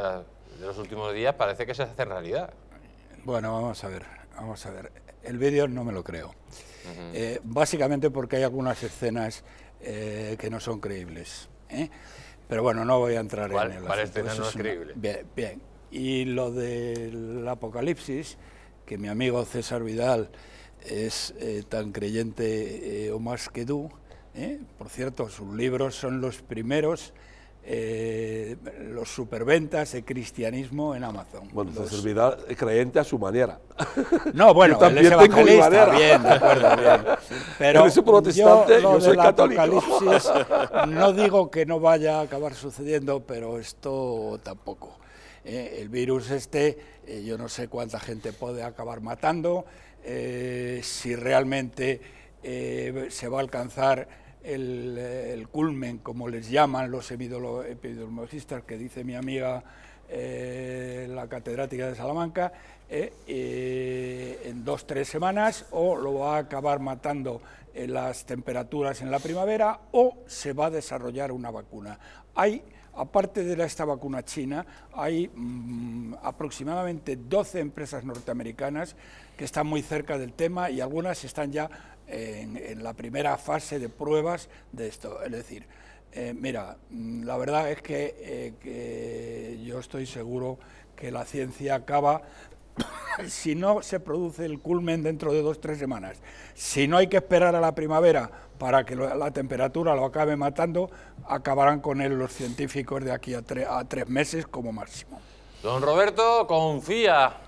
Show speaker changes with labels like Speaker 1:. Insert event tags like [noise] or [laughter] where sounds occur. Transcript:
Speaker 1: de los últimos días parece que se hace realidad. Bueno, vamos a ver, vamos a ver. El vídeo no me lo creo. Eh, básicamente porque hay algunas escenas eh, que no son creíbles. ¿eh? Pero bueno, no voy a entrar en el ¿Cuál escena no es Bien, bien. Y lo del apocalipsis, que mi amigo César Vidal es tan creyente o más que tú, por cierto, sus libros son los primeros eh, los superventas, el cristianismo en Amazon. Bueno, los... se servirá creyente a su manera. [laughs] No, bueno, él es evangelista, bien, de acuerdo, bien. [laughs] Pero yo, protestante, yo, soy católico. [laughs] No digo que no vaya a acabar sucediendo, pero esto tampoco. Eh, el virus este, eh, yo no sé cuánta gente puede acabar matando, si realmente se va a alcanzar el, culmen, como les llaman los epidemiologistas, que dice mi amiga eh, la catedrática de Salamanca, eh, eh, dos, tres semanas, o lo va a acabar matando eh, las temperaturas en la primavera, o se va a desarrollar una vacuna. Hay aparte de esta vacuna china, hay mm, aproximadamente 12 empresas norteamericanas que están muy cerca del tema y algunas están ya en, la primera fase de pruebas de esto. Es decir, eh, mira, mm, la verdad es eh, que yo estoy seguro que la ciencia acaba si no se produce el culmen dentro de dos, tres semanas, si no hay que esperar a la primavera para que la temperatura lo acabe matando, acabarán con él los científicos de aquí a, a tres meses como máximo. Don Roberto confía.